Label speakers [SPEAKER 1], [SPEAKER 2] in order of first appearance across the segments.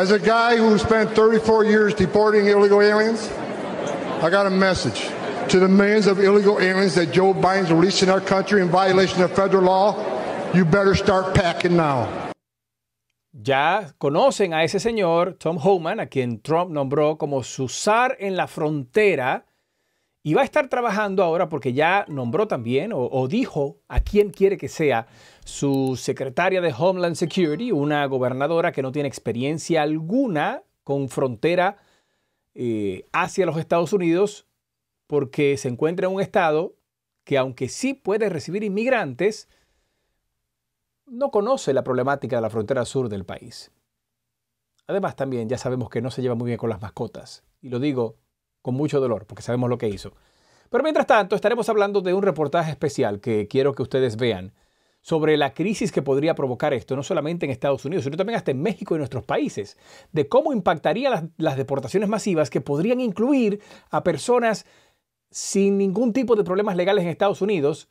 [SPEAKER 1] As a guy who spent 34 years deporting illegal aliens, I got a message to the millions of illegal aliens that Joe Biden's releasing our country in violation of federal
[SPEAKER 2] law. You better start packing now. Ya conocen a ese señor, Tom Homan, a quien Trump nombró como su zar en la frontera Y va a estar trabajando ahora porque ya nombró también o, dijo a quien quiere que sea su secretaria de Homeland Security, una gobernadora que no tiene experiencia alguna con frontera eh, hacia los Estados Unidos porque se encuentra en un estado que aunque sí puede recibir inmigrantes, no conoce la problemática de la frontera sur del país. Además también ya sabemos que no se lleva muy bien con las mascotas. Y lo digo con mucho dolor, porque sabemos lo que hizo. Pero mientras tanto, estaremos hablando de un reportaje especial que quiero que ustedes vean sobre la crisis que podría provocar esto, no solamente en Estados Unidos, sino también hasta en México y nuestros países, de cómo impactaría las, las deportaciones masivas que podrían incluir a personas sin ningún tipo de problemas legales en Estados Unidos,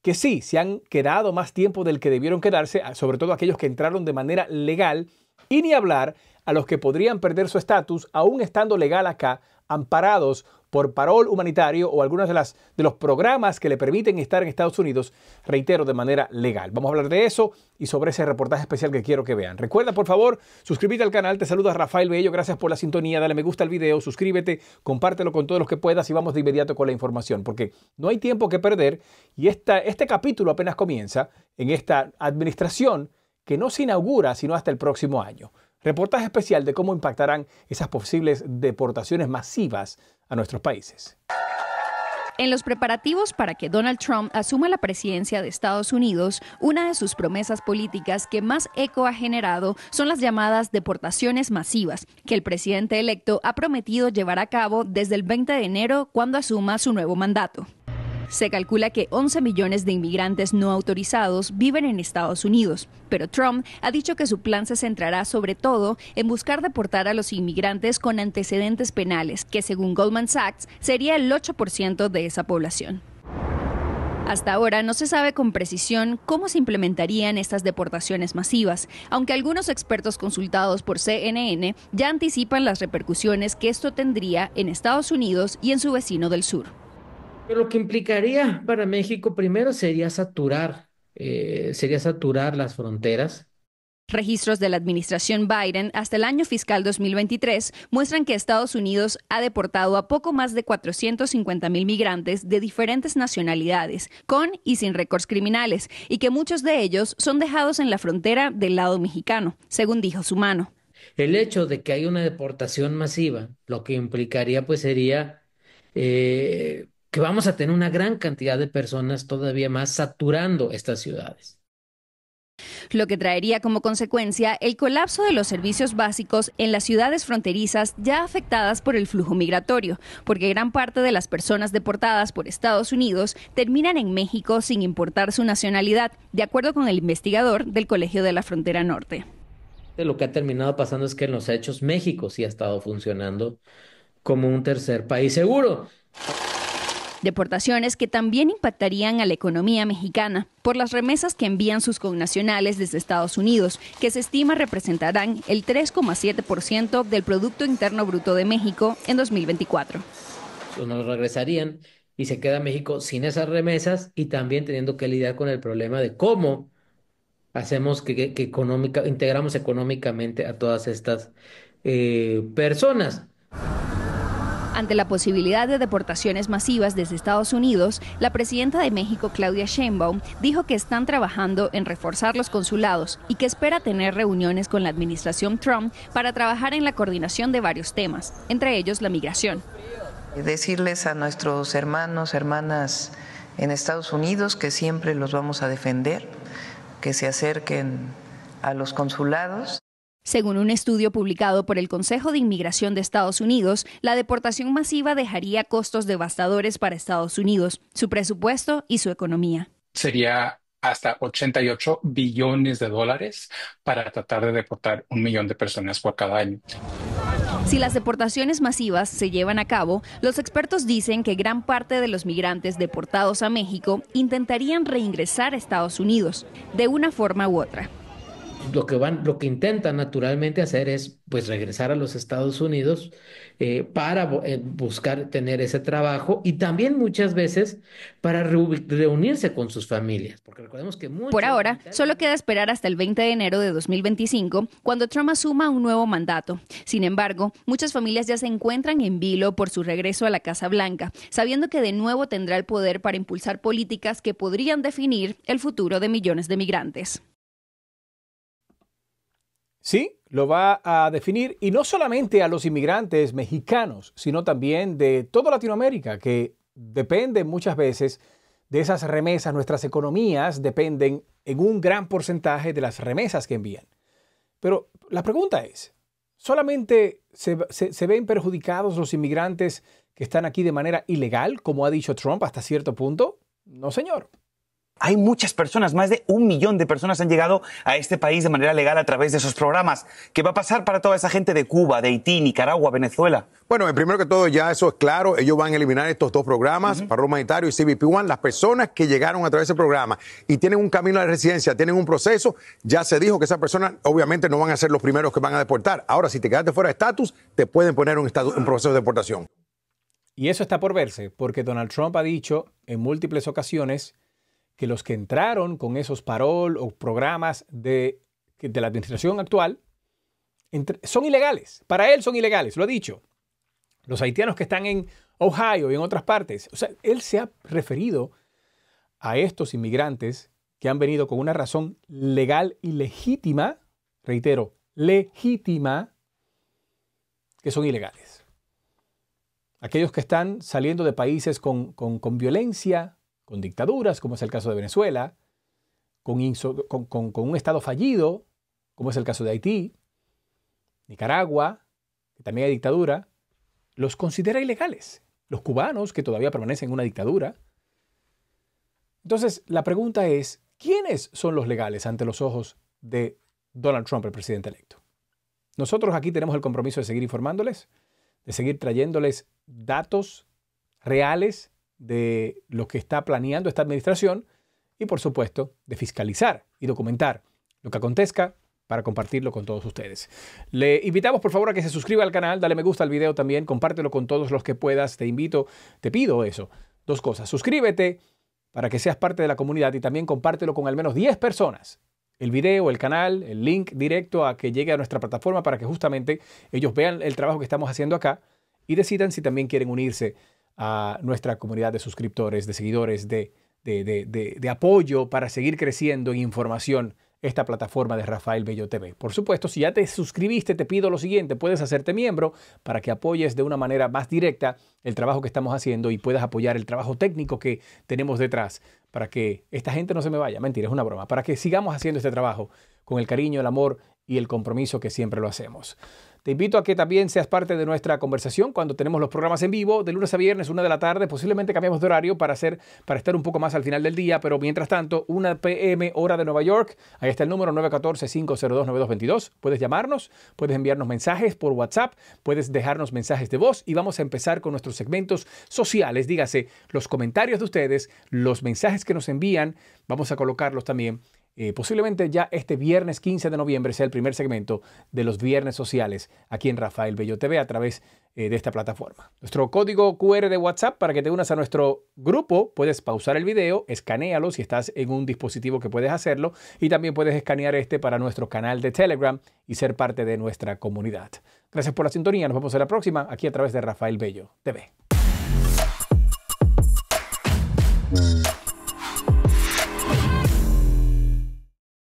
[SPEAKER 2] que sí, se han quedado más tiempo del que debieron quedarse, sobre todo aquellos que entraron de manera legal, y ni hablar a los que podrían perder su estatus aún estando legal acá amparados por parol humanitario o algunos de, las, de los programas que le permiten estar en Estados Unidos, reitero, de manera legal. Vamos a hablar de eso y sobre ese reportaje especial que quiero que vean. Recuerda, por favor, suscríbete al canal. Te saluda Rafael Bello. Gracias por la sintonía. Dale me gusta al video, suscríbete, compártelo con todos los que puedas y vamos de inmediato con la información, porque no hay tiempo que perder y esta, este capítulo apenas comienza en esta administración que no se inaugura sino hasta el próximo año. Reportaje especial de cómo impactarán esas posibles deportaciones masivas a nuestros países.
[SPEAKER 3] En los preparativos para que Donald Trump asuma la presidencia de Estados Unidos, una de sus promesas políticas que más eco ha generado son las llamadas deportaciones masivas, que el presidente electo ha prometido llevar a cabo desde el 20 de enero cuando asuma su nuevo mandato. Se calcula que 11 millones de inmigrantes no autorizados viven en Estados Unidos, pero Trump ha dicho que su plan se centrará sobre todo en buscar deportar a los inmigrantes con antecedentes penales, que según Goldman Sachs sería el 8% de esa población. Hasta ahora no se sabe con precisión cómo se implementarían estas deportaciones masivas, aunque algunos expertos consultados por CNN ya anticipan las repercusiones que esto tendría en Estados Unidos y en su vecino del sur.
[SPEAKER 1] Pero lo que implicaría para México primero sería saturar, eh, sería saturar las fronteras.
[SPEAKER 3] Registros de la administración Biden hasta el año fiscal 2023 muestran que Estados Unidos ha deportado a poco más de 450 mil migrantes de diferentes nacionalidades, con y sin récords criminales, y que muchos de ellos son dejados en la frontera del lado mexicano, según dijo su mano.
[SPEAKER 1] El hecho de que hay una deportación masiva, lo que implicaría pues sería eh, que vamos a tener una gran cantidad de personas todavía más saturando estas ciudades
[SPEAKER 3] lo que traería como consecuencia el colapso de los servicios básicos en las ciudades fronterizas ya afectadas por el flujo migratorio, porque gran parte de las personas deportadas por Estados Unidos terminan en México sin importar su nacionalidad, de acuerdo con el investigador del Colegio de la Frontera Norte.
[SPEAKER 1] Lo que ha terminado pasando es que en los hechos México sí ha estado funcionando como un tercer país seguro
[SPEAKER 3] deportaciones que también impactarían a la economía mexicana por las remesas que envían sus connacionales desde Estados Unidos, que se estima representarán el 3,7% del Producto Interno Bruto de México en 2024.
[SPEAKER 1] Nos regresarían y se queda México sin esas remesas y también teniendo que lidiar con el problema de cómo hacemos que, económica, integramos económicamente a todas estas eh, personas.
[SPEAKER 3] Ante la posibilidad de deportaciones masivas desde Estados Unidos, la presidenta de México, Claudia Sheinbaum, dijo que están trabajando en reforzar los consulados y que espera tener reuniones con la administración Trump para trabajar en la coordinación de varios temas, entre ellos la migración. Decirles a nuestros hermanos, hermanas en Estados Unidos que siempre los vamos a defender, que se acerquen a los consulados. Según un estudio publicado por el Consejo de Inmigración de Estados Unidos, la deportación masiva dejaría costos devastadores para Estados Unidos, su presupuesto y su economía.
[SPEAKER 2] Sería hasta 88 billones de dólares para tratar de deportar un millón de personas por cada año.
[SPEAKER 3] Si las deportaciones masivas se llevan a cabo, los expertos dicen que gran parte de los migrantes deportados a México intentarían reingresar a Estados Unidos, de una forma u otra
[SPEAKER 1] lo que van, lo que intentan naturalmente hacer es pues regresar a los Estados Unidos eh, para eh, buscar tener ese trabajo y también muchas veces para reunirse con sus familias, porque recordemos que Por ahora,
[SPEAKER 3] solo queda esperar hasta el 20 de enero de 2025, cuando Trump asuma un nuevo mandato. Sin embargo, muchas familias ya se encuentran en vilo por su regreso a la Casa Blanca, sabiendo que de nuevo tendrá el poder para impulsar políticas que podrían definir el futuro de millones de migrantes.
[SPEAKER 2] Sí, lo va a definir y no solamente a los inmigrantes mexicanos, sino también de toda Latinoamérica, que dependen muchas veces de esas remesas. Nuestras economías dependen en un gran porcentaje de las remesas que envían. Pero la pregunta es, ¿solamente se ven perjudicados los inmigrantes que están aquí de manera ilegal, como ha dicho Trump hasta cierto punto? No, señor. Hay muchas personas, más de un millón de personas han llegado a este país de manera legal a través de esos programas. ¿Qué va a pasar para toda esa gente de Cuba, de Haití, Nicaragua, Venezuela? Bueno, primero que todo ya eso es claro. Ellos van a eliminar estos dos programas, Parro Humanitario y CBP One. Las personas que llegaron a través de ese programa y tienen un camino a la residencia, tienen un proceso, ya se dijo que esas personas obviamente no van a ser los primeros que van a deportar. Ahora, si te quedaste fuera de estatus, te pueden poner un, un proceso de deportación. Y eso está por verse, porque Donald Trump ha dicho en múltiples ocasiones que los que entraron con esos parol o programas de, la administración actual son ilegales. Para él son ilegales, lo ha dicho. Los haitianos que están en Ohio y en otras partes. O sea, él se ha referido a estos inmigrantes que han venido con una razón legal y legítima, reitero, legítima, que son ilegales. Aquellos que están saliendo de países con, con, con violencia, con dictaduras, como es el caso de Venezuela, con, un Estado fallido, como es el caso de Haití, Nicaragua, que también hay dictadura, los considera ilegales. Los cubanos, que todavía permanecen en una dictadura. Entonces, la pregunta es, ¿quiénes son los legales ante los ojos de Donald Trump, el presidente electo? Nosotros aquí tenemos el compromiso de seguir informándoles, de seguir trayéndoles datos reales de lo que está planeando esta administración y por supuesto de fiscalizar y documentar lo que acontezca para compartirlo con todos ustedes. Le invitamos por favor a que se suscriba al canal, dale me gusta al video también, compártelo con todos los que puedas, te invito, te pido eso, dos cosas, suscríbete para que seas parte de la comunidad y también compártelo con al menos 10 personas. El video, el canal, el link directo a que llegue a nuestra plataforma para que justamente ellos vean el trabajo que estamos haciendo acá y decidan si también quieren unirse a nuestra comunidad de suscriptores, de seguidores, de, de, apoyo para seguir creciendo en información esta plataforma de Rafael Bello TV. Por supuesto, si ya te suscribiste, te pido lo siguiente, puedes hacerte miembro para que apoyes de una manera más directa el trabajo que estamos haciendo y puedas apoyar el trabajo técnico que tenemos detrás, para que esta gente no se me vaya, mentira, es una broma, para que sigamos haciendo este trabajo con el cariño, el amor y el compromiso que siempre lo hacemos. Te invito a que también seas parte de nuestra conversación cuando tenemos los programas en vivo de lunes a viernes, una de la tarde. Posiblemente cambiamos de horario para, hacer, para estar un poco más al final del día, pero mientras tanto, una p.m. hora de Nueva York. Ahí está el número 914-502-9222. Puedes llamarnos, puedes enviarnos mensajes por WhatsApp, puedes dejarnos mensajes de voz y vamos a empezar con nuestros segmentos sociales. Dígase, los comentarios de ustedes, los mensajes que nos envían, vamos a colocarlos también eh, posiblemente ya este viernes 15 de noviembre sea el primer segmento de los viernes sociales aquí en Rafael Bello TV a través eh, de esta plataforma. Nuestro código QR de WhatsApp para que te unas a nuestro grupo, puedes pausar el video, escanealo si estás en un dispositivo que puedes hacerlo y también puedes escanear este para nuestro canal de Telegram y ser parte de nuestra comunidad. Gracias por la sintonía, nos vemos en la próxima aquí a través de Rafael Bello TV.